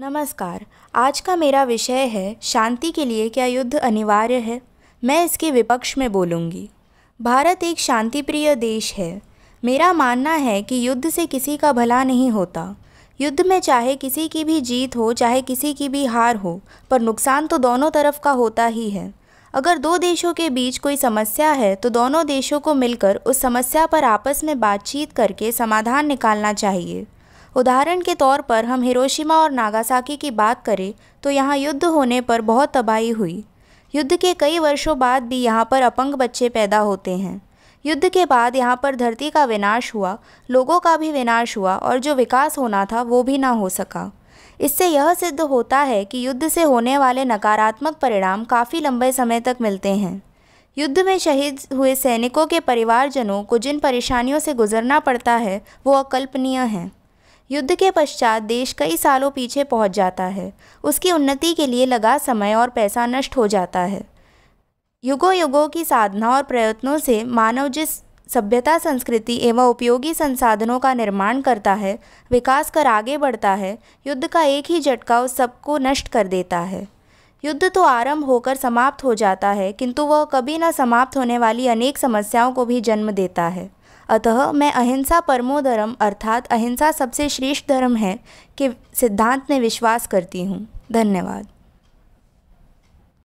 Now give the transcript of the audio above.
नमस्कार आज का मेरा विषय है शांति के लिए क्या युद्ध अनिवार्य है मैं इसके विपक्ष में बोलूँगी भारत एक शांति प्रिय देश है मेरा मानना है कि युद्ध से किसी का भला नहीं होता युद्ध में चाहे किसी की भी जीत हो चाहे किसी की भी हार हो पर नुकसान तो दोनों तरफ का होता ही है अगर दो देशों के बीच कोई समस्या है तो दोनों देशों को मिलकर उस समस्या पर आपस में बातचीत करके समाधान निकालना चाहिए उदाहरण के तौर पर हम हिरोशिमा और नागासाकी की बात करें तो यहाँ युद्ध होने पर बहुत तबाही हुई युद्ध के कई वर्षों बाद भी यहाँ पर अपंग बच्चे पैदा होते हैं युद्ध के बाद यहाँ पर धरती का विनाश हुआ लोगों का भी विनाश हुआ और जो विकास होना था वो भी ना हो सका इससे यह सिद्ध होता है कि युद्ध से होने वाले नकारात्मक परिणाम काफ़ी लंबे समय तक मिलते हैं युद्ध में शहीद हुए सैनिकों के परिवारजनों को जिन परेशानियों से गुजरना पड़ता है वो अकल्पनीय हैं युद्ध के पश्चात देश कई सालों पीछे पहुंच जाता है उसकी उन्नति के लिए लगा समय और पैसा नष्ट हो जाता है युगो युगों की साधना और प्रयत्नों से मानव जिस सभ्यता संस्कृति एवं उपयोगी संसाधनों का निर्माण करता है विकास कर आगे बढ़ता है युद्ध का एक ही झटका उस सबको नष्ट कर देता है युद्ध तो आरंभ होकर समाप्त हो जाता है किंतु वह कभी न समाप्त होने वाली अनेक समस्याओं को भी जन्म देता है अतः मैं अहिंसा परमो धर्म अर्थात अहिंसा सबसे श्रेष्ठ धर्म है के सिद्धांत में विश्वास करती हूँ धन्यवाद